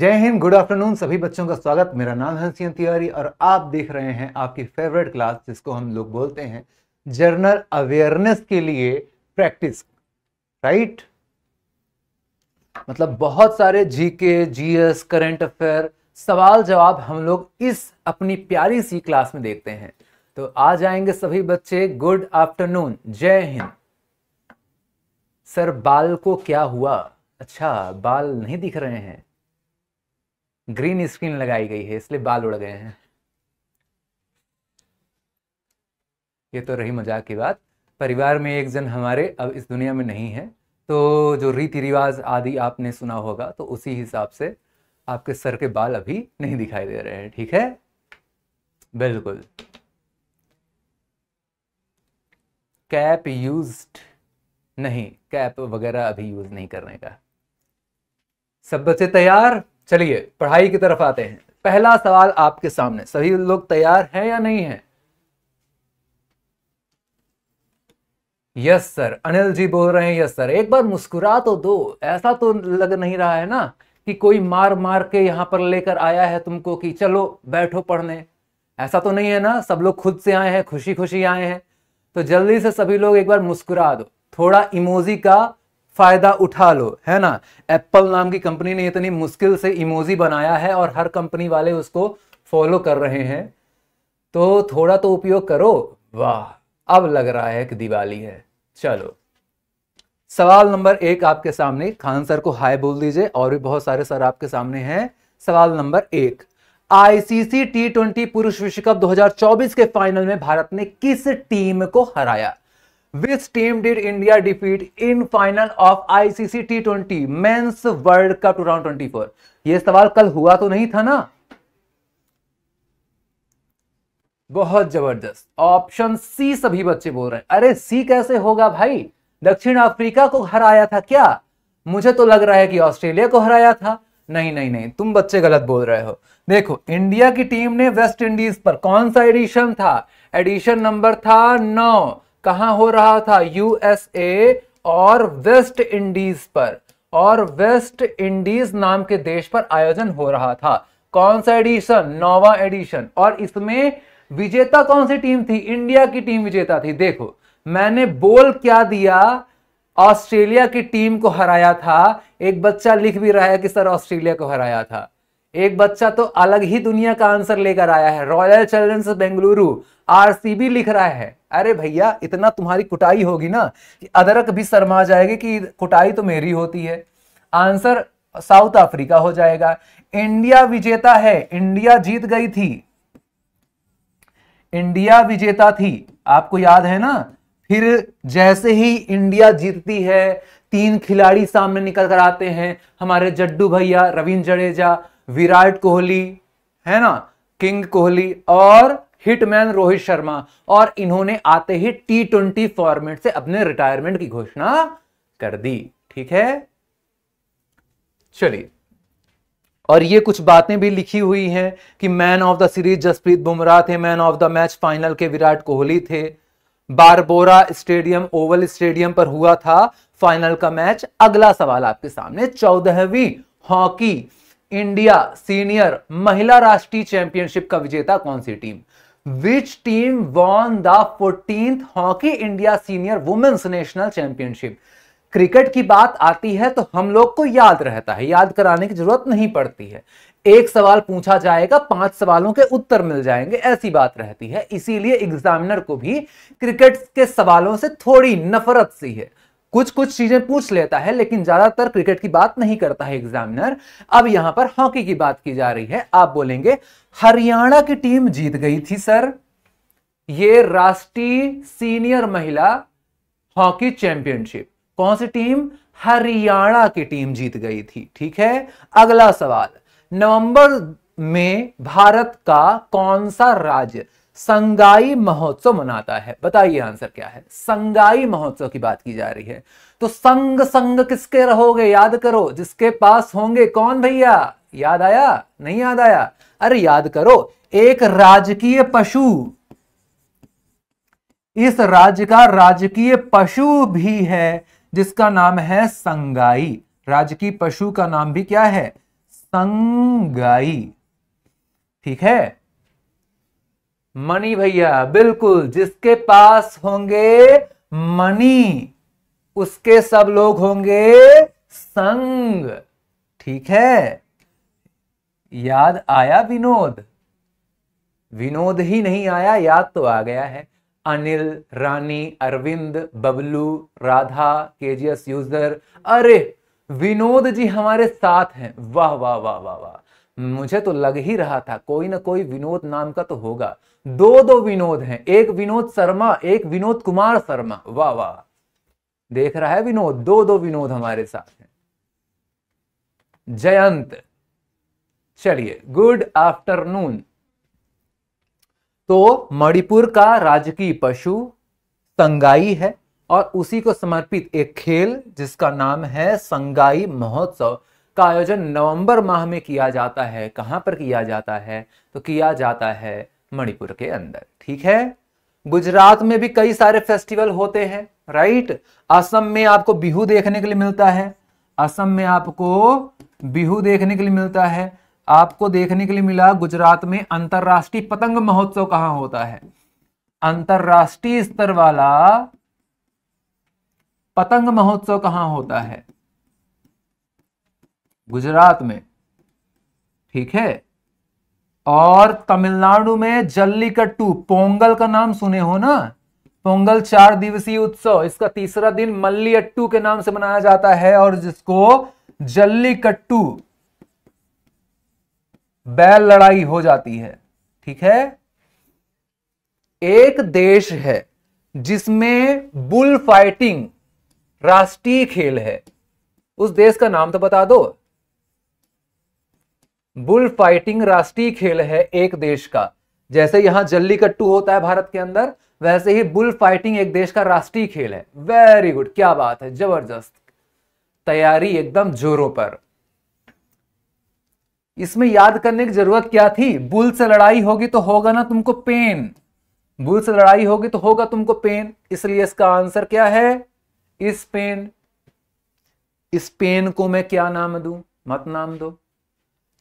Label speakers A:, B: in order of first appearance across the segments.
A: जय Hind good afternoon सभी बच्चों का स्वागत मेरा नाम है सिंह तिवारी और आप देख रहे हैं आपकी फेवरेट क्लास जिसको हम लोग बोलते हैं जर्नल अवेयरनेस के लिए प्रैक्टिस राइट मतलब बहुत सारे जीके जीएस करंट अफेयर सवाल जवाब हम लोग इस अपनी प्यारी सी क्लास में देखते हैं तो आ जाएंगे सभी बच्चे गुड आफ्टरनून जय हिंद सर बाल को क्या हुआ अच्छा बाल नहीं दिख रहे हैं ग्रीन स्क्रीन लगाई गई है इसलिए बाल उड़ गए हैं ये तो रही मजाक की बात परिवार में एक जन हमारे अब इस दुनिया में नहीं है तो जो रीति रिवाज आदि आपने सुना होगा तो उसी हिसाब से आपके सर के बाल अभी नहीं दिखाई दे रहे हैं ठीक है बिल्कुल कैप यूज्ड नहीं कैप वगैरह अभी यूज नहीं करने का सब बच्चे तैयार चलिए पढ़ाई की तरफ आते हैं पहला सवाल आपके सामने सभी लोग तैयार हैं या नहीं है यस सर अनिल जी बोल रहे हैं यस सर एक बार मुस्कुरा तो दो ऐसा तो लग नहीं रहा है ना कि कोई मार मार के यहां पर लेकर आया है तुमको कि चलो बैठो पढ़ने ऐसा तो नहीं है ना सब लोग खुद से आए हैं खुशी खुशी आए हैं तो जल्दी से सभी लोग एक बार मुस्कुरा दो थोड़ा इमोजी का फायदा उठा लो है ना एप्पल नाम की कंपनी ने इतनी मुश्किल से इमोजी बनाया है और हर कंपनी वाले उसको फॉलो कर रहे हैं तो थोड़ा तो उपयोग करो वाह अब लग रहा है कि दिवाली है चलो सवाल नंबर एक आपके सामने खान सर को हाय बोल दीजिए और भी बहुत सारे सर आपके सामने हैं सवाल नंबर एक आईसीसी टी ट्वेंटी पुरुष विश्व कप 2024 के फाइनल में भारत ने किस टीम को हराया Which team did India defeat in final of ICC T20 Men's World Cup 2024? ये सवाल कल हुआ तो नहीं था ना बहुत जबरदस्त ऑप्शन सी सभी बच्चे बोल रहे हैं अरे सी कैसे होगा भाई दक्षिण अफ्रीका को हराया था क्या मुझे तो लग रहा है कि ऑस्ट्रेलिया को हराया था नहीं नहीं नहीं तुम बच्चे गलत बोल रहे हो देखो इंडिया की टीम ने वेस्ट इंडीज पर कौन सा एडिशन था एडिशन नंबर था नौ कहा हो रहा था यूएसए और वेस्ट इंडीज पर और वेस्ट इंडीज नाम के देश पर आयोजन हो रहा था कौन सा एडिशन नोवा एडिशन और इसमें विजेता कौन सी टीम थी इंडिया की टीम विजेता थी देखो मैंने बोल क्या दिया ऑस्ट्रेलिया की टीम को हराया था एक बच्चा लिख भी रहा है कि सर ऑस्ट्रेलिया को हराया था एक बच्चा तो अलग ही दुनिया का आंसर लेकर आया है रॉयल चैलेंजर्स बेंगलुरु आरसीबी लिख रहा है अरे भैया इतना तुम्हारी कुटाई होगी ना कि अदरक भी शर्मा जाएगी कि कुटाई तो मेरी होती है आंसर साउथ अफ्रीका हो जाएगा इंडिया विजेता है इंडिया जीत गई थी इंडिया विजेता थी आपको याद है ना फिर जैसे ही इंडिया जीतती है तीन खिलाड़ी सामने निकल कर आते हैं हमारे जड्डू भैया रविंद्र जडेजा विराट कोहली है ना किंग कोहली और हिटमैन रोहित शर्मा और इन्होंने आते ही टी ट्वेंटी फॉर्मेट से अपने रिटायरमेंट की घोषणा कर दी ठीक है चलिए और ये कुछ बातें भी लिखी हुई हैं कि man of the series Jasprit Bumrah थे man of the match final के विराट कोहली थे बारबोरा स्टेडियम ओवल स्टेडियम पर हुआ था फाइनल का मैच अगला सवाल आपके सामने चौदहवीं हॉकी इंडिया सीनियर महिला राष्ट्रीय चैंपियनशिप का विजेता कौन सी team which team won the fourteen hockey India senior women's national championship cricket की बात आती है तो हम लोग को याद रहता है याद कराने की जरूरत नहीं पड़ती है एक सवाल पूछा जाएगा पांच सवालों के उत्तर मिल जाएंगे ऐसी बात रहती है इसीलिए एग्जामिनर को भी क्रिकेट के सवालों से थोड़ी नफरत सी है कुछ कुछ चीजें पूछ लेता है लेकिन ज्यादातर क्रिकेट की बात नहीं करता है एग्जामिनर अब यहां पर हॉकी की बात की जा रही है आप बोलेंगे हरियाणा की टीम जीत गई थी सर ये राष्ट्रीय सीनियर महिला हॉकी चैंपियनशिप कौन सी टीम हरियाणा की टीम जीत गई थी ठीक है अगला सवाल नवंबर में भारत का कौन सा राज्य संगाई महोत्सव मनाता है बताइए आंसर क्या है संगाई महोत्सव की बात की जा रही है तो संग संग किसके रहोगे याद करो जिसके पास होंगे कौन भैया याद आया नहीं याद आया अरे याद करो एक राजकीय पशु इस राज्य का राजकीय पशु भी है जिसका नाम है संगाई राजकीय पशु का नाम भी क्या है संगाई ठीक है मनी भैया बिल्कुल जिसके पास होंगे मनी उसके सब लोग होंगे संग ठीक है याद आया विनोद विनोद ही नहीं आया याद तो आ गया है अनिल रानी अरविंद बबलू राधा केजीएस यूजर अरे विनोद जी हमारे साथ हैं वाह वाह वाह वाह वाह मुझे तो लग ही रहा था कोई ना कोई विनोद नाम का तो होगा दो दो विनोद हैं एक विनोद शर्मा एक विनोद कुमार शर्मा वाह वाह देख रहा है विनोद दो दो विनोद हमारे साथ हैं जयंत चलिए गुड आफ्टरनून तो मणिपुर का राजकीय पशु संगाई है और उसी को समर्पित एक खेल जिसका नाम है संगाई महोत्सव का आयोजन नवंबर माह में किया जाता है कहां पर किया जाता है तो किया जाता है मणिपुर के अंदर ठीक है गुजरात में भी कई सारे फेस्टिवल होते हैं राइट असम में आपको बिहू देखने के लिए मिलता है असम में आपको बिहू देखने के लिए मिलता है आपको देखने के लिए मिला गुजरात में अंतरराष्ट्रीय पतंग महोत्सव कहां होता है अंतरराष्ट्रीय स्तर वाला पतंग महोत्सव कहां होता है गुजरात में ठीक है और तमिलनाडु में जल्लीकट्टू पोंगल का नाम सुने हो ना पोंगल चार दिवसीय उत्सव इसका तीसरा दिन मल्ली अट्टू के नाम से मनाया जाता है और जिसको जल्लीकट्टू बैल लड़ाई हो जाती है ठीक है एक देश है जिसमें बुल फाइटिंग राष्ट्रीय खेल है उस देश का नाम तो बता दो बुल फाइटिंग राष्ट्रीय खेल है एक देश का जैसे यहां जल्लीकट्टू होता है भारत के अंदर वैसे ही बुल फाइटिंग एक देश का राष्ट्रीय खेल है वेरी गुड क्या बात है जबरदस्त तैयारी एकदम जोरों पर इसमें याद करने की जरूरत क्या थी बुल से लड़ाई होगी तो होगा ना तुमको पेन बुल से लड़ाई होगी तो होगा तुमको पेन इसलिए इसका आंसर क्या है इस पेन इस पेन को मैं क्या नाम दू मत नाम दो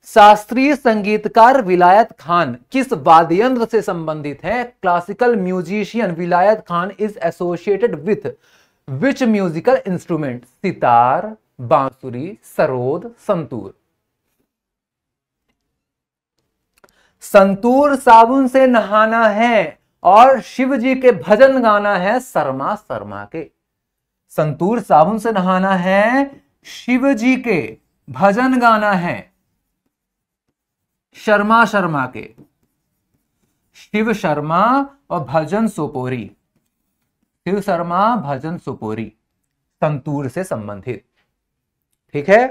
A: शास्त्रीय संगीतकार विलायत खान किस यंत्र से संबंधित है classical musician Vilayat Khan is associated with which musical instrument sitar bansuri sarod santoor santoor साबुन से नहाना है और शिव जी के भजन गाना है शर्मा शर्मा के संतूर साबुन से नहाना है शिव जी के भजन गाना है शर्मा शर्मा के शिव शर्मा और भजन सोपोरी शिव शर्मा भजन सुपोरी संतूर से संबंधित ठीक है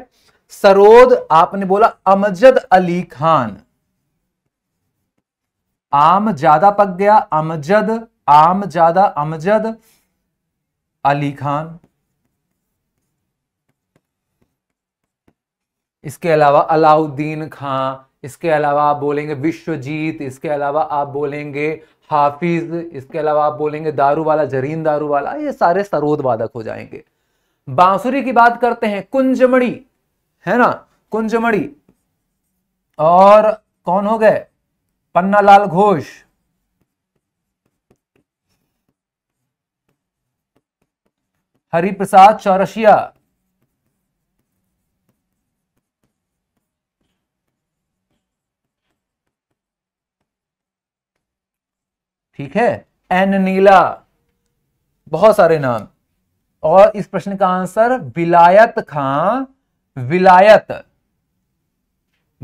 A: सरोद आपने बोला अमजद अली खान आम ज्यादा पक गया अमजद आम ज्यादा अमजद अली खान इसके अलावा अलाउद्दीन खान इसके अलावा आप बोलेंगे विश्वजीत इसके अलावा आप बोलेंगे हाफिज इसके अलावा आप बोलेंगे दारू वाला जरीन दारू वाला ये सारे सरोद वादक हो जाएंगे बांसुरी की बात करते हैं कुंजमणी है ना कुंजमणी और कौन हो गए पन्नालाल घोष हरिप्रसाद चौरसिया ठीक है एन नीला बहुत सारे नाम और इस प्रश्न का आंसर विलायत खां विलायत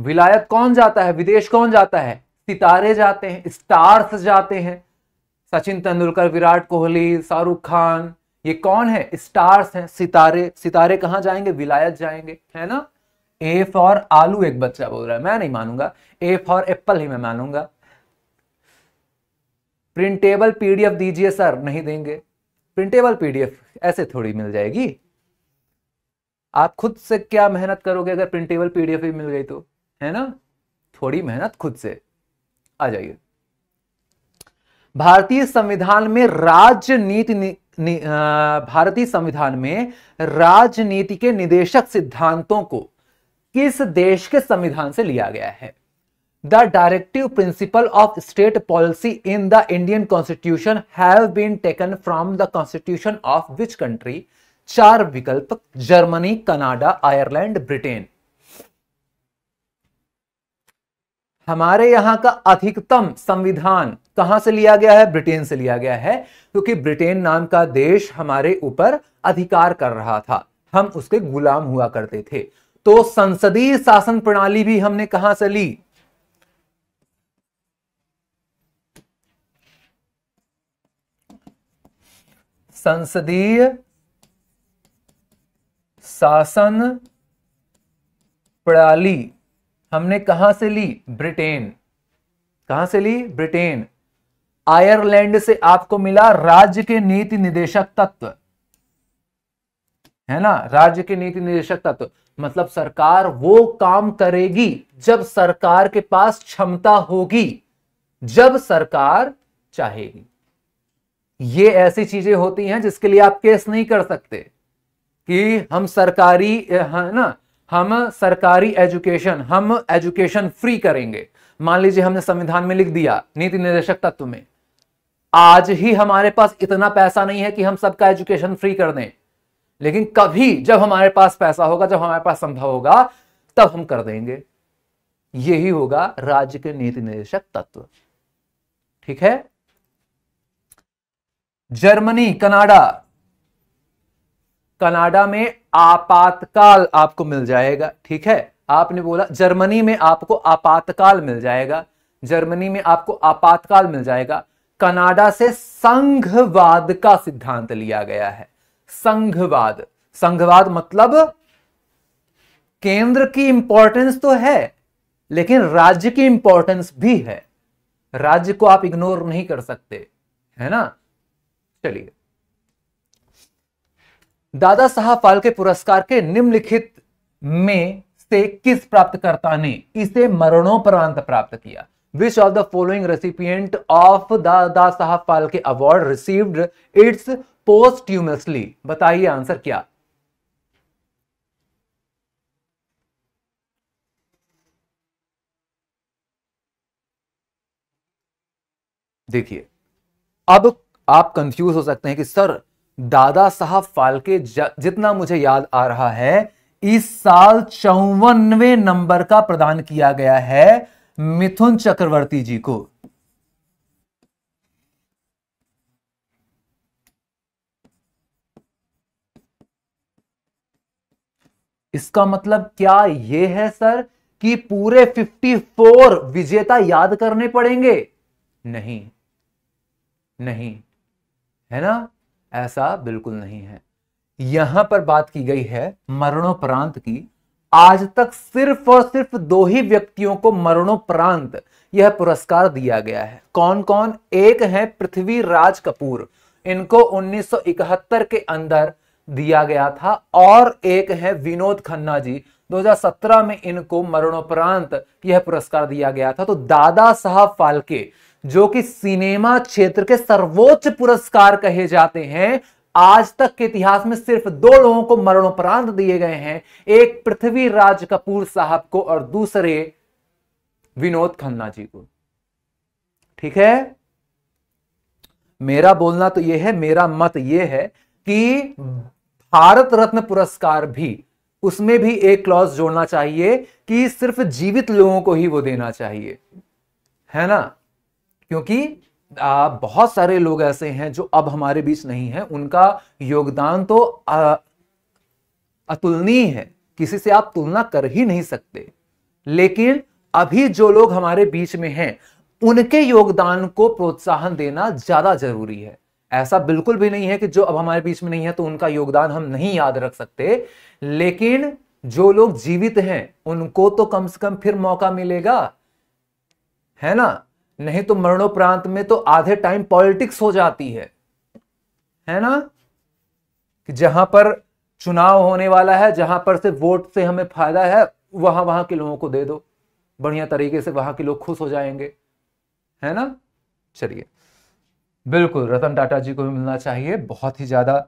A: विलायत कौन जाता है विदेश कौन जाता है सितारे जाते हैं स्टार्स जाते हैं सचिन तेंदुलकर विराट कोहली शाहरुख खान ये कौन है स्टार्स हैं सितारे सितारे कहां जाएंगे विलायत जाएंगे है ना ए फॉर आलू एक बच्चा बोल रहा है मैं नहीं मानूंगा ए फॉर एप्पल ही मैं मानूंगा प्रिंटेबल पीडीएफ दीजिए सर नहीं देंगे प्रिंटेबल पीडीएफ ऐसे थोड़ी मिल जाएगी आप खुद से क्या मेहनत करोगे अगर प्रिंटेबल पीडीएफ भी मिल गई तो है ना थोड़ी मेहनत खुद से आ जाइए भारतीय संविधान में राजनीति भारतीय संविधान में राजनीति के निदेशक सिद्धांतों को किस देश के संविधान से लिया गया है the directive principle of state policy in the Indian constitution have been taken from the constitution of which country चार विकल्प जर्मनी कनाडा आयरलैंड ब्रिटेन हमारे यहां का अधिकतम संविधान कहां से लिया गया है ब्रिटेन से लिया गया है क्योंकि ब्रिटेन नाम का देश हमारे ऊपर अधिकार कर रहा था हम उसके गुलाम हुआ करते थे तो संसदीय शासन प्रणाली भी हमने कहां से ली संसदीय शासन प्रणाली हमने कहा से ली ब्रिटेन कहां से ली ब्रिटेन आयरलैंड से आपको मिला राज्य के नीति निदेशक तत्व है ना राज्य के नीति निदेशक तत्व मतलब सरकार वो काम करेगी जब सरकार के पास क्षमता होगी जब सरकार चाहेगी ये ऐसी चीजें होती हैं जिसके लिए आप केस नहीं कर सकते कि हम सरकारी है ना हम सरकारी एजुकेशन हम एजुकेशन फ्री करेंगे मान लीजिए हमने संविधान में लिख दिया नीति निर्देशक तत्व में आज ही हमारे पास इतना पैसा नहीं है कि हम सबका एजुकेशन फ्री कर दें लेकिन कभी जब हमारे पास पैसा होगा जब हमारे पास संभव होगा तब हम कर देंगे यही होगा राज्य के नीति निर्देशक तत्व ठीक है जर्मनी कनाडा कनाडा में आपातकाल आपको मिल जाएगा ठीक है आपने बोला जर्मनी में आपको आपातकाल मिल जाएगा जर्मनी में आपको आपातकाल मिल जाएगा कनाडा से संघवाद का सिद्धांत लिया गया है संघवाद संघवाद मतलब केंद्र की इंपॉर्टेंस तो है लेकिन राज्य की इंपॉर्टेंस भी है राज्य को आप इग्नोर नहीं कर सकते है ना चलिए दादा साहब फालके पुरस्कार के निम्नलिखित में से किस प्राप्तकर्ता ने इसे मरणोपरांत प्राप्त किया which of the following recipient of Dada Saheb Phalke award received its posthumously बताइए आंसर क्या देखिए अब आप कंफ्यूज हो सकते हैं कि सर दादा साहब फालके जितना मुझे याद आ रहा है इस साल चौवनवे नंबर का प्रदान किया गया है मिथुन चक्रवर्ती जी को इसका मतलब क्या यह है सर कि पूरे 54 विजेता याद करने पड़ेंगे नहीं नहीं है ना ऐसा बिल्कुल नहीं है यहां पर बात की गई है मरणोपरांत की आज तक सिर्फ और सिर्फ दो ही व्यक्तियों को मरणोपरांत यह पुरस्कार दिया गया है कौन कौन एक है पृथ्वी राज कपूर इनको 1971 के अंदर दिया गया था और एक है विनोद खन्ना जी 2017 में इनको मरणोपरांत यह पुरस्कार दिया गया था तो दादा साहब फालके जो कि सिनेमा क्षेत्र के सर्वोच्च पुरस्कार कहे जाते हैं आज तक के इतिहास में सिर्फ दो लोगों को मरणोपरांत दिए गए हैं एक पृथ्वी राज कपूर साहब को और दूसरे विनोद खन्ना जी को ठीक है मेरा बोलना तो यह है मेरा मत यह है कि भारत रत्न पुरस्कार भी उसमें भी एक क्लॉज जोड़ना चाहिए कि सिर्फ जीवित लोगों को ही वो देना चाहिए है ना क्योंकि आ, बहुत सारे लोग ऐसे हैं जो अब हमारे बीच नहीं है उनका योगदान तो आ, अतुलनीय है किसी से आप तुलना कर ही नहीं सकते लेकिन अभी जो लोग हमारे बीच में हैं उनके योगदान को प्रोत्साहन देना ज्यादा जरूरी है ऐसा बिल्कुल भी नहीं है कि जो अब हमारे बीच में नहीं है तो उनका योगदान हम नहीं याद रख सकते लेकिन जो लोग जीवित हैं उनको तो कम से कम फिर मौका मिलेगा है ना नहीं तो मरणोपरांत में तो आधे टाइम पॉलिटिक्स हो जाती है है ना कि जहां पर चुनाव होने वाला है जहां पर से वोट से हमें फायदा है वहां वहां के लोगों को दे दो बढ़िया तरीके से वहां के लोग खुश हो जाएंगे है ना चलिए बिल्कुल रतन टाटा जी को भी मिलना चाहिए बहुत ही ज्यादा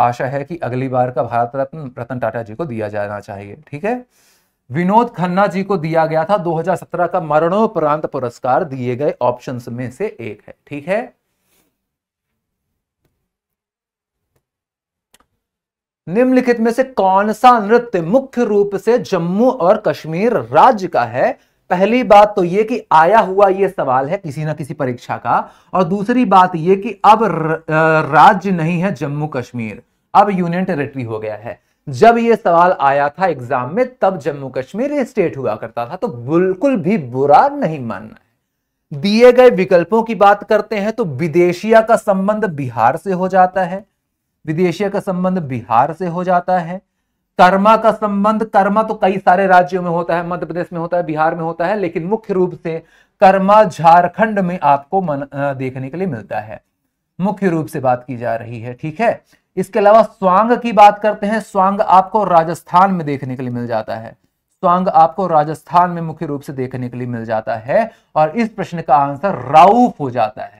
A: आशा है कि अगली बार का भारत रत्न रतन टाटा जी को दिया जाना चाहिए ठीक है विनोद खन्ना जी को दिया गया था 2017 का मरणोपरांत पुरस्कार दिए गए ऑप्शंस में से एक है ठीक है निम्नलिखित में से कौन सा नृत्य मुख्य रूप से जम्मू और कश्मीर राज्य का है पहली बात तो यह कि आया हुआ यह सवाल है किसी ना किसी परीक्षा का और दूसरी बात यह कि अब राज्य नहीं है जम्मू कश्मीर अब यूनियन टेरिटरी हो गया है जब ये सवाल आया था एग्जाम में तब जम्मू कश्मीर स्टेट हुआ करता था तो बिल्कुल भी बुरा नहीं मानना है दिए गए विकल्पों की बात करते हैं तो विदेशिया का संबंध बिहार से हो जाता है विदेशिया का संबंध बिहार से हो जाता है कर्मा का संबंध कर्मा तो कई सारे राज्यों में होता है मध्य प्रदेश में होता है बिहार में होता है लेकिन मुख्य रूप से कर्मा झारखंड में आपको मन, देखने के लिए मिलता है मुख्य रूप से बात की जा रही है ठीक है इसके अलावा स्वांग की बात करते हैं स्वांग आपको राजस्थान में देखने के लिए मिल जाता है स्वांग आपको राजस्थान में मुख्य रूप से देखने के लिए मिल जाता है और इस प्रश्न का आंसर राउफ हो जाता है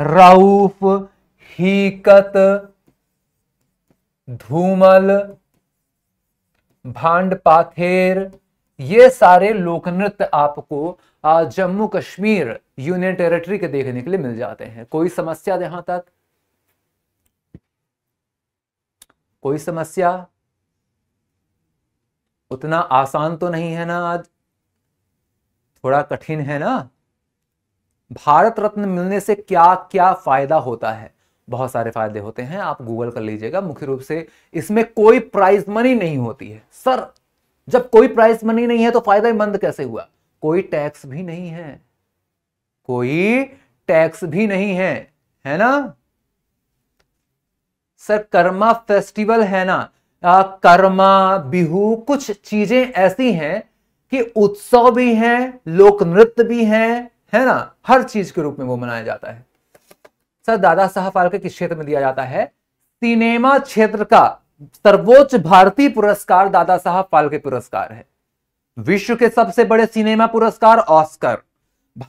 A: राउफ हीकत धूमल भांड पाथेर ये सारे लोक नृत्य आपको जम्मू कश्मीर यूनियन टेरिटरी के देखने के लिए मिल जाते हैं कोई समस्या यहां तक कोई समस्या उतना आसान तो नहीं है ना आज थोड़ा कठिन है ना भारत रत्न मिलने से क्या क्या फायदा होता है बहुत सारे फायदे होते हैं आप गूगल कर लीजिएगा मुख्य रूप से इसमें कोई प्राइज मनी नहीं होती है सर जब कोई प्राइज मनी नहीं है तो फायदा मंद कैसे हुआ कोई टैक्स भी नहीं है कोई टैक्स भी नहीं है है ना सर कर्मा फेस्टिवल है ना आ, कर्मा बिहू कुछ चीजें ऐसी हैं कि उत्सव भी हैं लोक नृत्य भी हैं है ना हर चीज के रूप में वो मनाया जाता है सर दादा साहब फालके किस क्षेत्र में दिया जाता है सिनेमा क्षेत्र का सर्वोच्च भारतीय पुरस्कार दादा साहब फालके पुरस्कार है विश्व के सबसे बड़े सिनेमा पुरस्कार ऑस्कर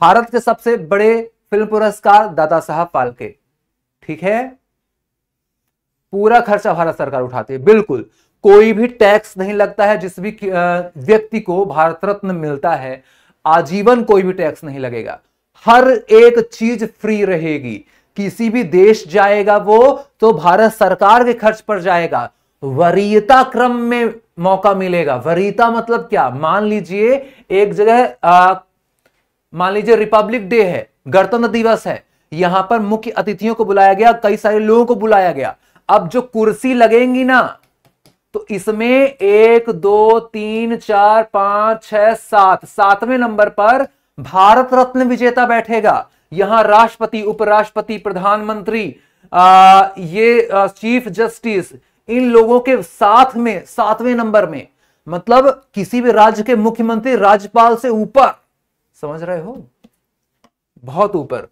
A: भारत के सबसे बड़े फिल्म पुरस्कार दादा साहब फालके ठीक है पूरा खर्चा भारत सरकार उठाती है बिल्कुल कोई भी टैक्स नहीं लगता है जिस भी व्यक्ति को भारत रत्न मिलता है आजीवन कोई भी टैक्स नहीं लगेगा हर एक चीज फ्री रहेगी किसी भी देश जाएगा वो तो भारत सरकार के खर्च पर जाएगा वरीयता क्रम में मौका मिलेगा वरीयता मतलब क्या मान लीजिए एक जगह मान लीजिए रिपब्लिक डे है गणतंत्र दिवस है यहां पर मुख्य अतिथियों को बुलाया गया कई सारे लोगों को बुलाया गया अब जो कुर्सी लगेंगी ना तो इसमें एक दो तीन चार पांच छह सात सातवें नंबर पर भारत रत्न विजेता बैठेगा यहां राष्ट्रपति उपराष्ट्रपति प्रधानमंत्री ये आ, चीफ जस्टिस इन लोगों के साथ में सातवें नंबर में मतलब किसी भी राज्य के मुख्यमंत्री राज्यपाल से ऊपर समझ रहे हो बहुत ऊपर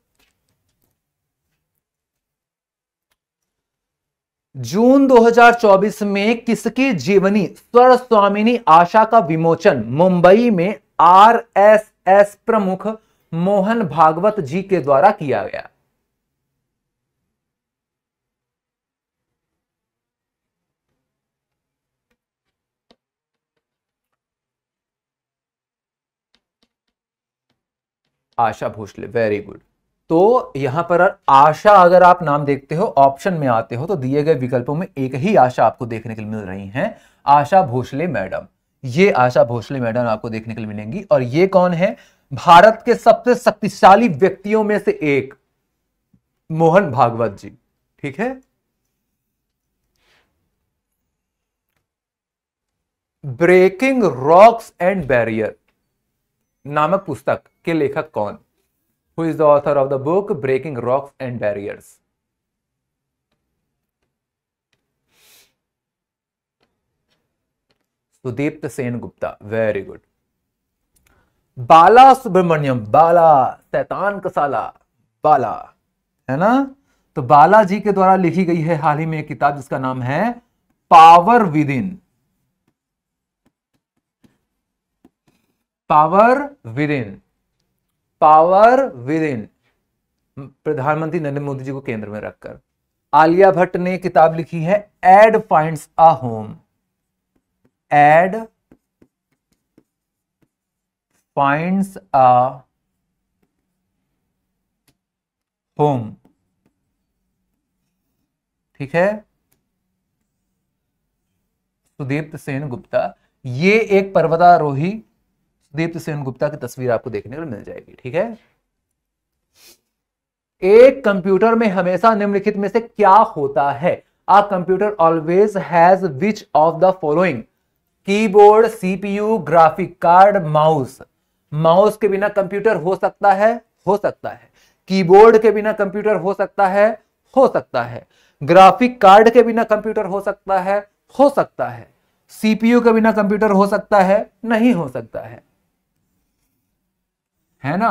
A: जून 2024 में किसकी जीवनी स्वर स्वामिनी आशा का विमोचन मुंबई में आरएसएस प्रमुख मोहन भागवत जी के द्वारा किया गया आशा भोसले वेरी गुड तो यहां पर आशा अगर आप नाम देखते हो ऑप्शन में आते हो तो दिए गए विकल्पों में एक ही आशा आपको देखने के लिए मिल रही है आशा भोसले मैडम ये आशा भोसले मैडम आपको देखने के लिए मिलेंगी और ये कौन है भारत के सबसे शक्तिशाली व्यक्तियों में से एक मोहन भागवत जी ठीक है ब्रेकिंग रॉक्स एंड बैरियर नामक पुस्तक के लेखक कौन who is the author of the book Breaking Rocks and Barriers. Sudipta Sen Gupta, very good. बाला सुब्रमण्यम बाला सैतान कसाला बाला है ना तो बाला जी के द्वारा लिखी गई है हाल ही में एक किताब जिसका नाम है power within power within power within प्रधानमंत्री नरेंद्र मोदी जी को केंद्र में रखकर आलिया भट्ट ने किताब लिखी है and find a home and find a home ठीक है सुदीप्त सेन गुप्ता ये एक पर्वतारोही सुदीप्त सेन गुप्ता की तस्वीर आपको देखने को मिल जाएगी ठीक है एक कंप्यूटर में हमेशा निम्नलिखित में से क्या होता है a computer always has which of the following keyboard CPU graphic card mouse mouse के बिना कंप्यूटर हो सकता है हो सकता है कीबोर्ड के बिना कंप्यूटर हो सकता है हो सकता है ग्राफिक कार्ड के बिना कंप्यूटर हो सकता है हो सकता है सीपीयू के बिना कंप्यूटर हो सकता है नहीं हो सकता है है ना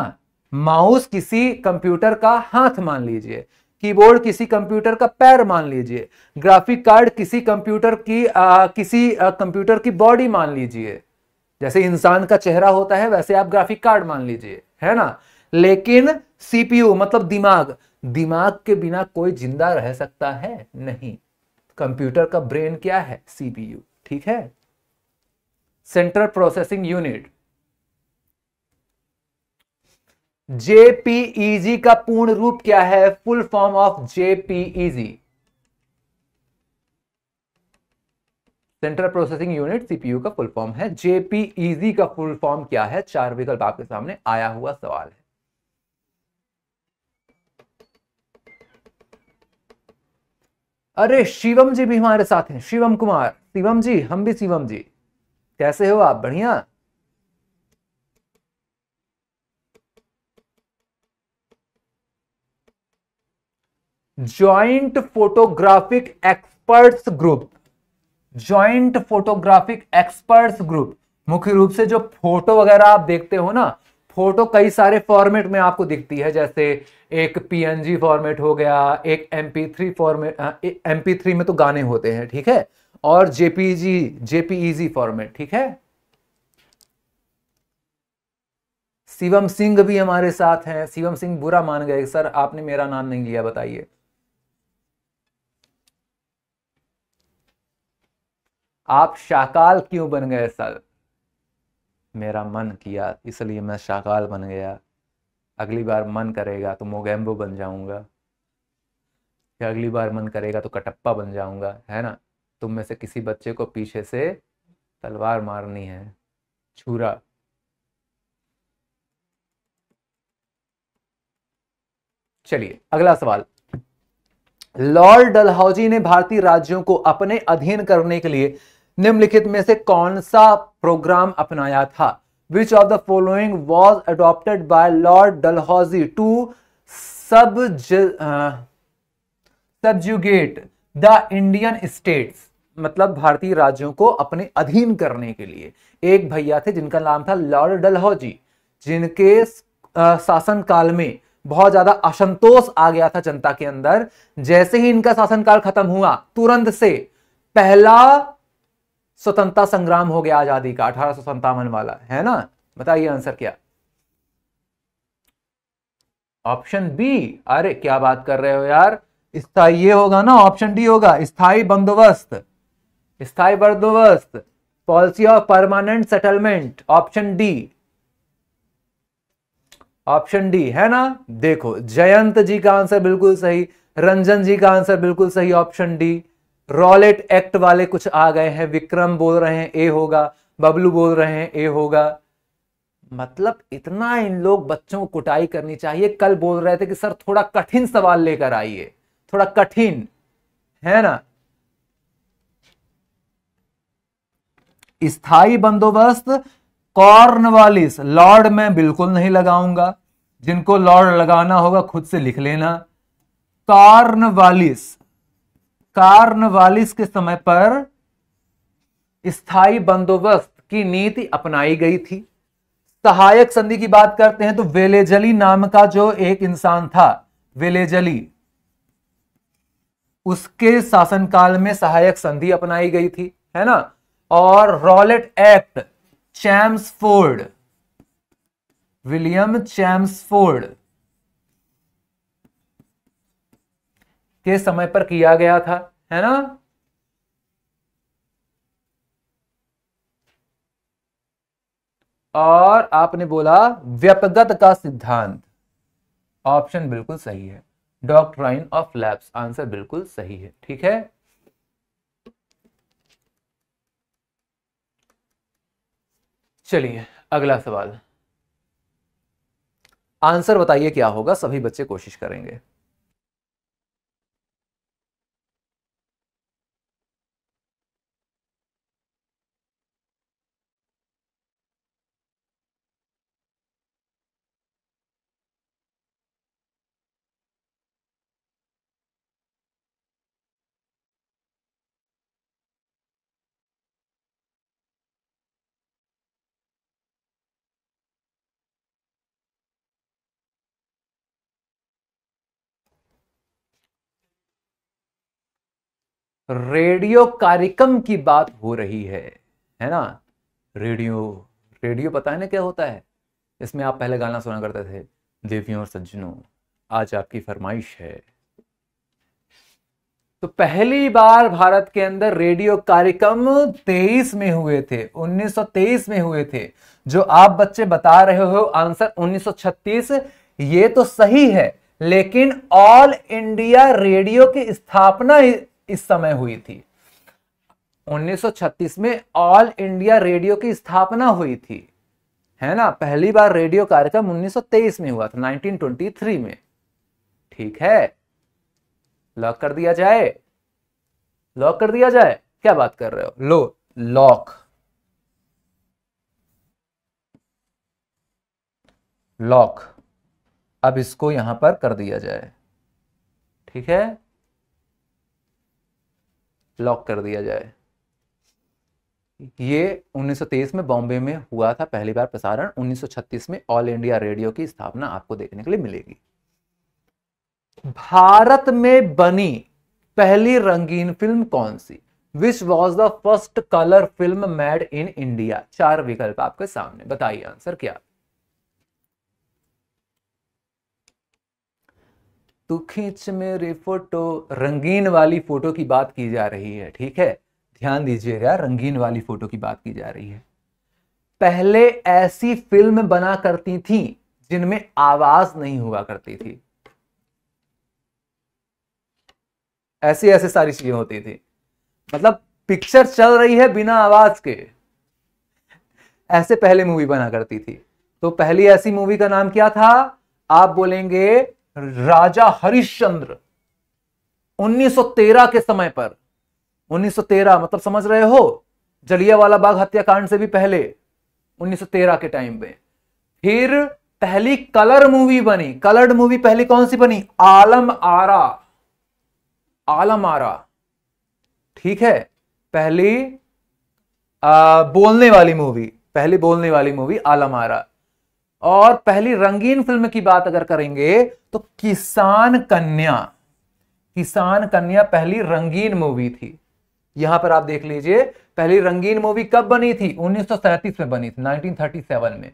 A: माउस किसी कंप्यूटर का हाथ मान लीजिए कीबोर्ड किसी कंप्यूटर का पैर मान लीजिए ग्राफिक कार्ड किसी कंप्यूटर की आ, किसी कंप्यूटर की बॉडी मान लीजिए जैसे इंसान का चेहरा होता है वैसे आप ग्राफिक कार्ड मान लीजिए है ना लेकिन सीपीयू मतलब दिमाग दिमाग के बिना कोई जिंदा रह सकता है नहीं कंप्यूटर का ब्रेन क्या है सीपीयू ठीक है सेंट्रल प्रोसेसिंग यूनिट जेपीईजी का पूर्ण रूप क्या है full form of JPEG central processing unit CPU का फुल फॉर्म है जेपीईजी का फुल फॉर्म क्या है चार विकल्प आपके सामने आया हुआ सवाल है अरे शिवम जी भी हमारे साथ हैं शिवम कुमार शिवम जी हम भी शिवम जी कैसे हो आप बढ़िया joint photographic experts group joint photographic experts group मुख्य रूप से जो फोटो वगैरह आप देखते हो ना फोटो कई सारे फॉर्मेट में आपको दिखती है जैसे एक पीएनजी फॉर्मेट हो गया एक एमपी फॉर्मेट एमपी में तो गाने होते हैं ठीक है और जेपीजी जेपीईजी फॉर्मेट ठीक है शिवम सिंह भी हमारे साथ हैं शिवम सिंह बुरा मान गए सर आपने मेरा नाम नहीं लिया बताइए आप शाकाल क्यों बन गए सर मेरा मन किया इसलिए मैं शाकाल बन गया अगली बार मन करेगा तो मोगैम्बो बन जाऊंगा या अगली बार मन करेगा तो कटप्पा बन जाऊंगा है ना तुम में से किसी बच्चे को पीछे से तलवार मारनी है छुरा चलिए अगला सवाल लॉर्ड डलहौजी ने भारतीय राज्यों को अपने अधीन करने के लिए निम्नलिखित में से कौन सा प्रोग्राम अपनाया था which of the following was adopted by lord Dalhousie to sub subjugate the Indian states मतलब भारतीय राज्यों को अपने अधीन करने के लिए एक भैया थे जिनका नाम था लॉर्ड डलहौजी जिनके शासन काल में बहुत ज्यादा असंतोष आ गया था जनता के अंदर जैसे ही इनका शासनकाल खत्म हुआ तुरंत से पहला स्वतंत्रता संग्राम हो गया आजादी का अठारह वाला है ना बताइए आंसर क्या ऑप्शन बी अरे क्या बात कर रहे हो यार स्थाई ये होगा ना ऑप्शन डी होगा स्थाई बंदोबस्त स्थाई बंदोबस्त policy of permanent settlement option D option D है ना देखो जयंत जी का आंसर बिल्कुल सही रंजन जी का आंसर बिल्कुल सही ऑप्शन डी रॉलेट एक्ट वाले कुछ आ गए हैं विक्रम बोल रहे हैं ए होगा बबलू बोल रहे हैं ए होगा मतलब इतना इन लोग बच्चों को कुटाई करनी चाहिए कल बोल रहे थे कि सर थोड़ा कठिन सवाल लेकर आइए थोड़ा कठिन है ना स्थाई बंदोबस्त कॉर्नवालिस लॉर्ड मैं बिल्कुल नहीं लगाऊंगा जिनको लॉर्ड लगाना होगा खुद से लिख लेना कॉर्नवालिस कार्नवालिस के समय पर स्थायी बंदोबस्त की नीति अपनाई गई थी सहायक संधि की बात करते हैं तो वेलेजली नाम का जो एक इंसान था वेलेजली उसके शासनकाल में सहायक संधि अपनाई गई थी है ना और Rowlatt act Chelmsford William Chelmsford के समय पर किया गया था है ना और आपने बोला व्यपगत का सिद्धांत ऑप्शन बिल्कुल सही है डॉक्ट्राइन ऑफ लैब्स आंसर बिल्कुल सही है ठीक है चलिए अगला सवाल आंसर बताइए क्या होगा सभी बच्चे कोशिश करेंगे रेडियो कार्यक्रम की बात हो रही है है ना रेडियो रेडियो पता है ना क्या होता है इसमें आप पहले गाना सुना करते थे देवियों और सज्जनों आज आपकी फरमाइश है तो पहली बार भारत के अंदर रेडियो कार्यक्रम 23 में हुए थे 1923 में हुए थे जो आप बच्चे बता रहे हो आंसर 1936 ये तो सही है लेकिन ऑल इंडिया रेडियो की स्थापना इस समय हुई थी 1936 में ऑल इंडिया रेडियो की स्थापना हुई थी है ना पहली बार रेडियो कार्यक्रम 1923 में हुआ था 1923 में ठीक है लॉक कर दिया जाए लॉक कर दिया जाए क्या बात कर रहे हो लो लॉक लॉक अब इसको यहां पर कर दिया जाए ठीक है लॉक कर दिया जाए ये 1923 में बॉम्बे में हुआ था पहली बार प्रसारण 1936 में ऑल इंडिया रेडियो की स्थापना आपको देखने के लिए मिलेगी भारत में बनी पहली रंगीन फिल्म कौन सी which was the first colour film made in India चार विकल्प आपके सामने बताइए आंसर क्या तो खींच मेरे फोटो रंगीन वाली फोटो की बात की जा रही है ठीक है ध्यान दीजिएगा रंगीन वाली फोटो की बात की जा रही है पहले ऐसी फिल्म बना करती थी जिनमें आवाज नहीं हुआ करती थी ऐसी ऐसी सारी चीजें होती थी मतलब पिक्चर चल रही है बिना आवाज के ऐसे पहले मूवी बना करती थी तो पहली ऐसी मूवी का नाम क्या था आप बोलेंगे राजा हरिश्चंद्र 1913 के समय पर 1913 मतलब समझ रहे हो जलियावाला बाग हत्याकांड से भी पहले 1913 के टाइम में फिर पहली कलर मूवी बनी कलर्ड मूवी पहली कौन सी बनी आलम आरा आलम आरा ठीक है पहली आ, बोलने वाली मूवी पहली बोलने वाली मूवी आलम आरा और पहली रंगीन फिल्म की बात अगर करेंगे तो किसान कन्या किसान कन्या पहली रंगीन मूवी थी यहां पर आप देख लीजिए पहली रंगीन मूवी कब बनी थी उन्नीस में बनी थी 1937 में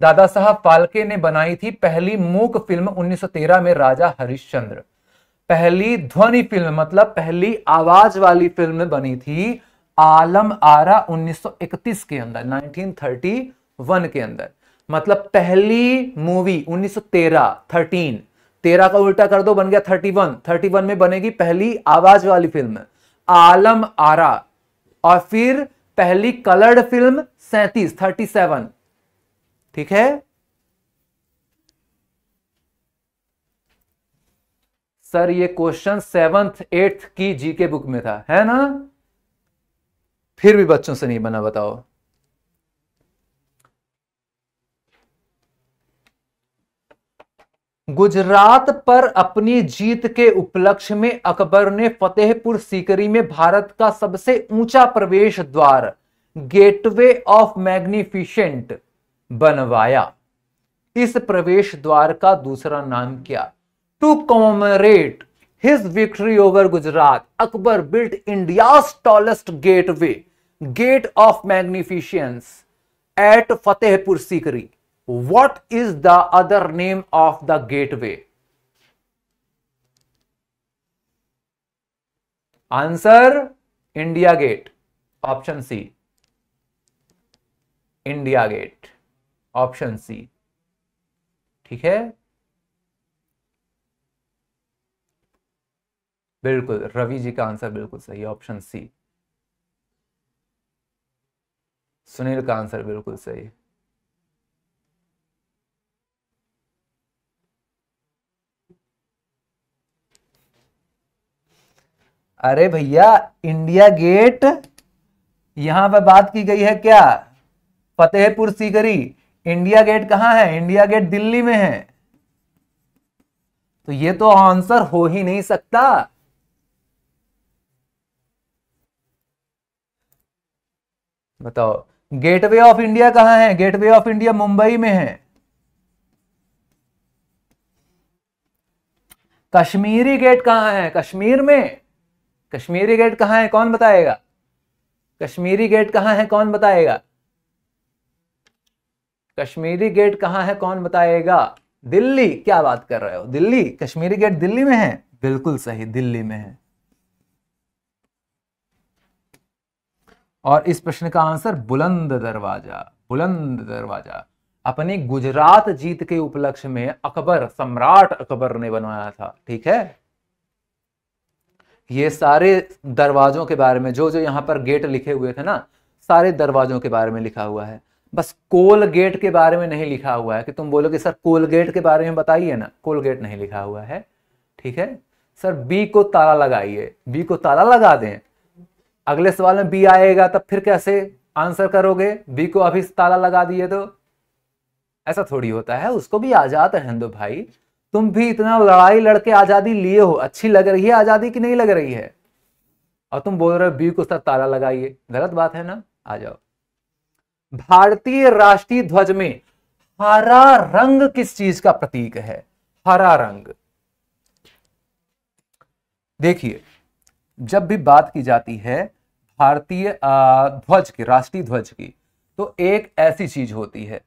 A: दादा साहब फालके ने बनाई थी पहली मूक फिल्म 1913 में राजा हरिश्चंद्र पहली ध्वनि फिल्म मतलब पहली आवाज वाली फिल्म बनी थी आलम आरा 1931 के अंदर 1931 के अंदर मतलब पहली मूवी 1913 13 का उल्टा कर दो बन गया 31 31 में बनेगी पहली आवाज वाली फिल्म आलम आरा और फिर पहली कलर्ड फिल्म सैतीस थर्टी सेवन ठीक है सर ये क्वेश्चन सेवंथ एट्थ की जीके बुक में था है ना फिर भी बच्चों से नहीं बना बताओ गुजरात पर अपनी जीत के उपलक्ष्य में अकबर ने फतेहपुर सीकरी में भारत का सबसे ऊंचा प्रवेश द्वार गेटवे ऑफ मैग्निफिशेंट बनवाया इस प्रवेश द्वार का दूसरा नाम क्या to commemorate his victory over Gujarat Akbar built India tallest gateway gate of magnificence at Fatehpur Sikri what is the other name of the gateway? Answer India Gate. Option C. India gate option C ठीक है बिल्कुल रवि जी का आंसर बिल्कुल सही option C Sunil का answer बिल्कुल सही अरे भैया इंडिया गेट यहां पर बात की गई है क्या फतेहपुर सीकरी इंडिया गेट कहां है इंडिया गेट दिल्ली में है तो ये तो आंसर हो ही नहीं सकता बताओ गेटवे ऑफ इंडिया कहां है गेटवे ऑफ इंडिया मुंबई में है कश्मीरी गेट कहां है कश्मीर में कश्मीरी गेट कहाँ है कौन बताएगा कश्मीरी गेट कहाँ है कौन बताएगा कश्मीरी गेट कहाँ है कौन बताएगा दिल्ली क्या बात कर रहे हो दिल्ली कश्मीरी गेट दिल्ली में है बिल्कुल सही दिल्ली में है और इस प्रश्न का आंसर बुलंद दरवाजा बुलंद दरवाजा अपनी गुजरात जीत के उपलक्ष्य में अकबर सम्राट अकबर ने बनवाया था ठीक है ये सारे दरवाज़ों के बारे में जो जो यहाँ पर गेट लिखे हुए थे ना सारे दरवाज़ों के बारे में लिखा हुआ है बस कोल गेट के बारे में नहीं लिखा हुआ है कि तुम बोलोगे सर कोल गेट के बारे में बताइए ना कोल गेट नहीं लिखा हुआ है ठीक है सर बी को ताला लगाइए बी को ताला लगा दें अगले सवाल में बी आएगा तब फिर कैसे आंसर करोगे बी को अभी ताला लगा दिए तो ऐसा थोड़ी होता है उसको भी आजाद है दो भाई तुम भी इतना लड़ाई लड़के आजादी लिए हो अच्छी लग रही है आजादी की नहीं लग रही है और तुम बोल रहे हो बी को साथ ताला लगाइए गलत बात है ना आ जाओ भारतीय राष्ट्रीय ध्वज में हरा रंग किस चीज का प्रतीक है हरा रंग देखिए जब भी बात की जाती है भारतीय ध्वज की राष्ट्रीय ध्वज की तो एक ऐसी चीज होती है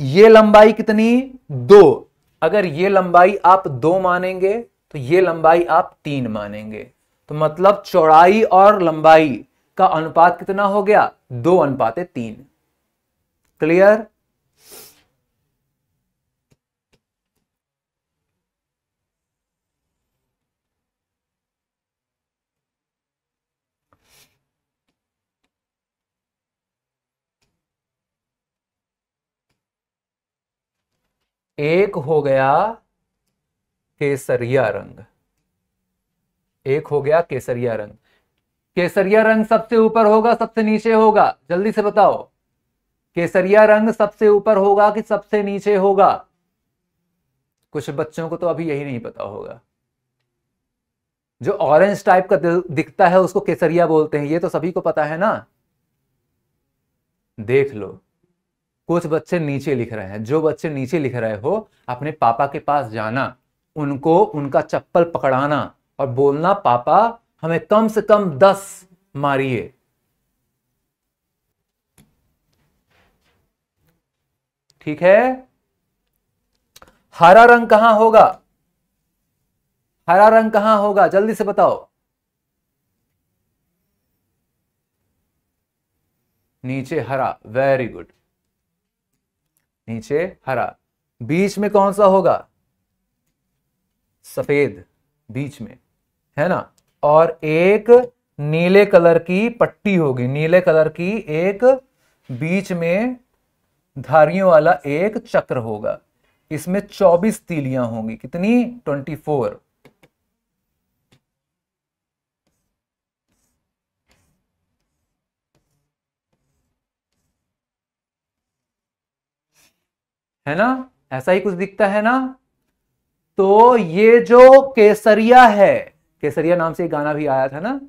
A: ये लंबाई कितनी दो अगर ये लंबाई आप दो मानेंगे तो ये लंबाई आप तीन मानेंगे तो मतलब चौड़ाई और लंबाई का अनुपात कितना हो गया दो अनुपात तीन क्लियर एक हो गया केसरिया रंग एक हो गया केसरिया रंग केसरिया रंग सबसे ऊपर होगा सबसे नीचे होगा जल्दी से बताओ केसरिया रंग सबसे ऊपर होगा कि सबसे नीचे होगा कुछ बच्चों को तो अभी यही नहीं पता होगा जो ऑरेंज टाइप का दिखता है उसको केसरिया बोलते हैं ये तो सभी को पता है ना देख लो कुछ बच्चे नीचे लिख रहे हैं जो बच्चे नीचे लिख रहे हो अपने पापा के पास जाना उनको उनका चप्पल पकड़ाना और बोलना पापा हमें कम से कम दस मारिए ठीक है हरा रंग कहां होगा हरा रंग कहां होगा जल्दी से बताओ नीचे हरा वेरी गुड नीचे हरा बीच में कौन सा होगा सफेद बीच में है ना और एक नीले कलर की पट्टी होगी नीले कलर की एक बीच में धारियों वाला एक चक्र होगा इसमें 24 तीलियां होंगी कितनी 24 है ना ऐसा ही कुछ दिखता है ना तो ये जो केसरिया है केसरिया नाम से एक गाना भी आया था ना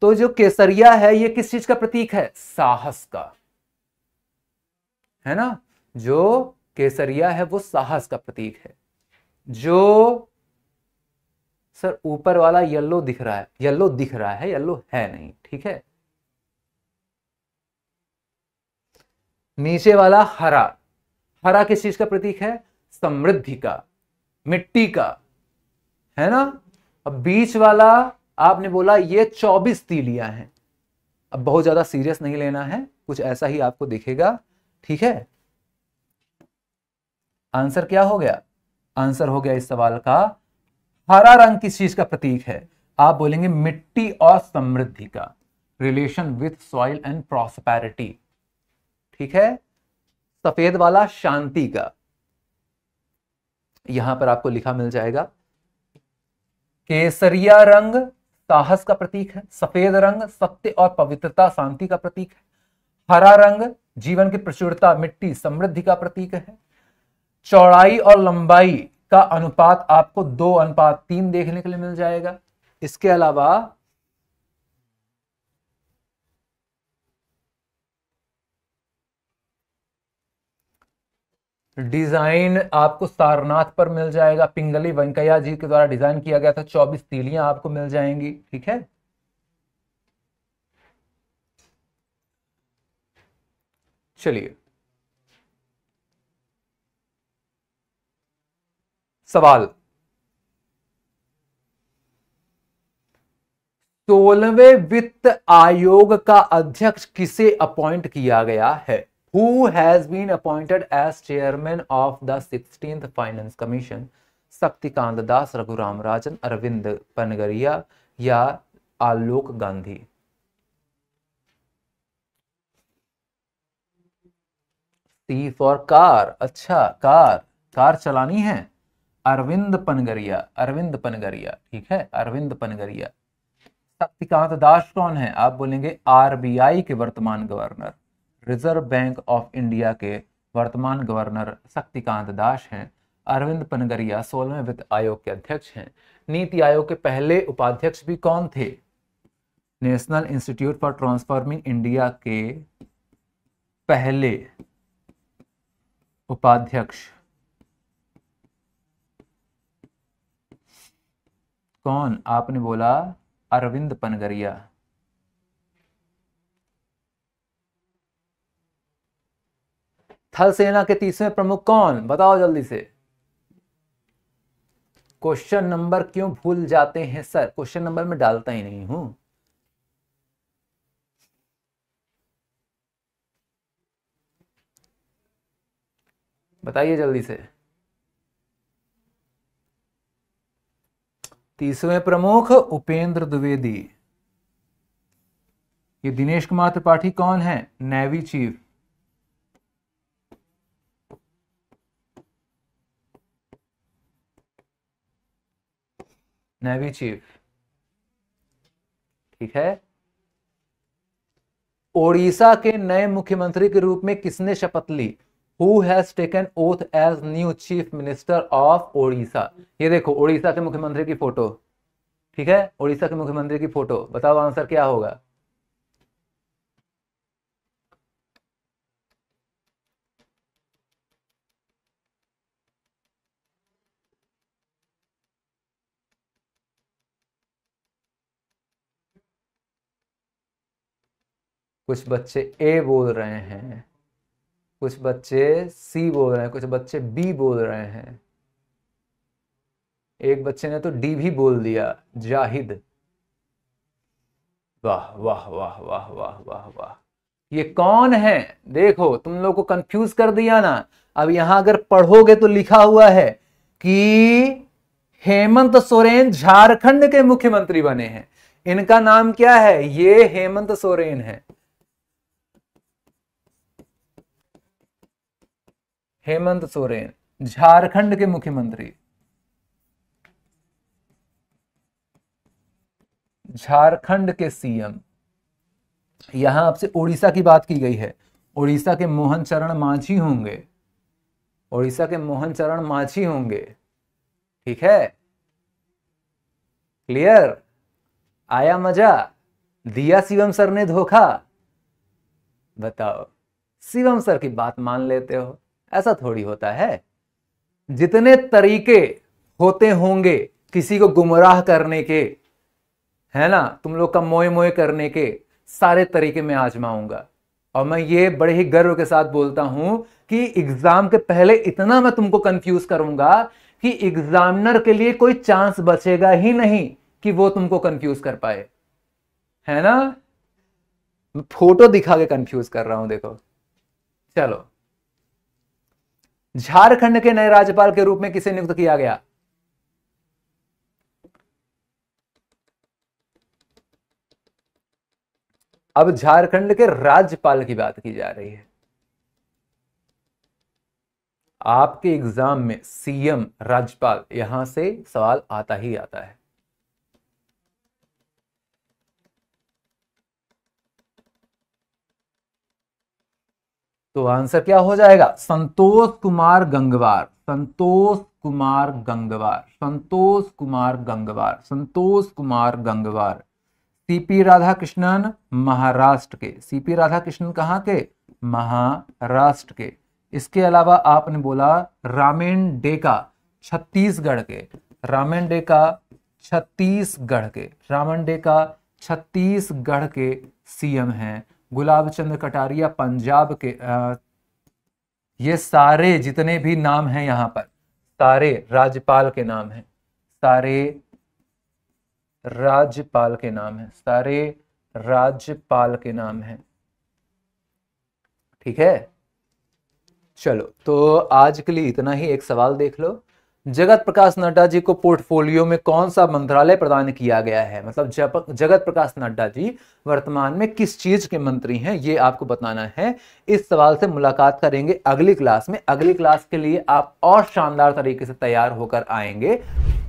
A: तो जो केसरिया है ये किस चीज का प्रतीक है साहस का है ना जो केसरिया है वो साहस का प्रतीक है जो सर ऊपर वाला येलो दिख रहा है येलो दिख रहा है येलो है नहीं ठीक है नीचे वाला हरा हरा किस चीज का प्रतीक है समृद्धि का मिट्टी का है ना अब बीच वाला आपने बोला ये चौबीस तीलियां हैं अब बहुत ज्यादा सीरियस नहीं लेना है कुछ ऐसा ही आपको दिखेगा ठीक है आंसर क्या हो गया आंसर हो गया इस सवाल का हरा रंग किस चीज का प्रतीक है आप बोलेंगे मिट्टी और समृद्धि का relation with soil and prosperity ठीक है सफेद वाला शांति का यहां पर आपको लिखा मिल जाएगा केसरिया रंग साहस का प्रतीक है सफेद रंग सत्य और पवित्रता शांति का प्रतीक है हरा रंग जीवन की प्रचुरता मिट्टी समृद्धि का प्रतीक है चौड़ाई और लंबाई का अनुपात आपको दो अनुपात तीन देखने के लिए मिल जाएगा इसके अलावा डिजाइन आपको सारनाथ पर मिल जाएगा पिंगली वेंकैया जी के द्वारा डिजाइन किया गया था चौबीस तीलियां आपको मिल जाएंगी ठीक है चलिए सवाल सोलहवें वित्त आयोग का अध्यक्ष किसे अपॉइंट किया गया है who has been appointed as chairman of the 16th Finance Commission, Saktikant Das, Raghuram Rajan, Arvind Panagaria या Alok Gandhi C for car अच्छा कार कार चलानी है अरविंद पनगरिया अरविंद पनगरिया ठीक है अरविंद पनगरिया शक्तिकांत दास कौन है आप बोलेंगे आरबीआई के वर्तमान governor reserve bank of India के वर्तमान गवर्नर शक्तिकांत दास हैं अरविंद पनगरिया सोलहवें वित्त आयोग के अध्यक्ष हैं नीति आयोग के पहले उपाध्यक्ष भी कौन थे national institute for transforming India के पहले उपाध्यक्ष कौन आपने बोला अरविंद पनगरिया थल सेना के तीसवें प्रमुख कौन बताओ जल्दी से क्वेश्चन नंबर क्यों भूल जाते हैं सर क्वेश्चन नंबर में डालता ही नहीं हूं बताइए जल्दी से तीसवें प्रमुख उपेंद्र द्विवेदी ये दिनेश कुमार त्रिपाठी कौन है नेवी चीफ नेवी चीफ ठीक है ओडिशा के नए मुख्यमंत्री के रूप में किसने शपथ ली who has taken oath as new chief minister of Odisha ये देखो ओडिशा के मुख्यमंत्री की फोटो ठीक है ओडिशा के मुख्यमंत्री की फोटो बताओ आंसर क्या होगा कुछ बच्चे ए बोल रहे हैं कुछ बच्चे सी बोल रहे हैं कुछ बच्चे बी बोल रहे हैं एक बच्चे ने तो डी भी बोल दिया जाहिद वाह वाह वाह वाह वाह वाह वाह ये कौन है देखो तुम लोग को कंफ्यूज कर दिया ना अब यहां अगर पढ़ोगे तो लिखा हुआ है कि हेमंत सोरेन झारखंड के मुख्यमंत्री बने हैं इनका नाम क्या है ये हेमंत सोरेन है हेमंत सोरेन झारखंड के मुख्यमंत्री झारखंड के सीएम यहां आपसे ओडिशा की बात की गई है ओडिशा के मोहन चरण माझी होंगे ओडिशा के मोहन चरण माझी होंगे ठीक है क्लियर आया मजा दिया शिवम सर ने धोखा बताओ शिवम सर की बात मान लेते हो ऐसा थोड़ी होता है जितने तरीके होते होंगे किसी को गुमराह करने के है ना तुम लोग का मोए मोए करने के सारे तरीके मैं आजमाऊंगा और मैं ये बड़े ही गर्व के साथ बोलता हूं कि एग्जाम के पहले इतना मैं तुमको कंफ्यूज करूंगा कि एग्जामिनर के लिए कोई चांस बचेगा ही नहीं कि वो तुमको कंफ्यूज कर पाए है ना फोटो दिखा के कंफ्यूज कर रहा हूं देखो चलो झारखंड के नए राज्यपाल के रूप में किसे नियुक्त किया गया अब झारखंड के राज्यपाल की बात की जा रही है आपके एग्जाम में सीएम राज्यपाल यहां से सवाल आता ही आता है तो आंसर क्या हो जाएगा संतोष कुमार गंगवार संतोष कुमार गंगवार संतोष कुमार गंगवार संतोष कुमार गंगवार सीपी राधा कृष्णन महाराष्ट्र के सीपी राधा कृष्णन कहाँ के महाराष्ट्र के इसके अलावा आपने बोला रामेन डेका छत्तीसगढ़ के रामेन डेका छत्तीसगढ़ के रामन डेका छत्तीसगढ़ के सीएम हैं गुलाब चंद्र कटारिया पंजाब के आ, ये सारे जितने भी नाम हैं यहां पर सारे राज्यपाल के नाम हैं सारे राज्यपाल के नाम हैं सारे राज्यपाल के नाम हैं ठीक है चलो तो आज के लिए इतना ही एक सवाल देख लो जगत प्रकाश नड्डा जी को पोर्टफोलियो में कौन सा मंत्रालय प्रदान किया गया है मतलब जगत प्रकाश नड्डा जी वर्तमान में किस चीज के मंत्री हैं ये आपको बताना है इस सवाल से मुलाकात करेंगे अगली क्लास में अगली क्लास के लिए आप और शानदार तरीके से तैयार होकर आएंगे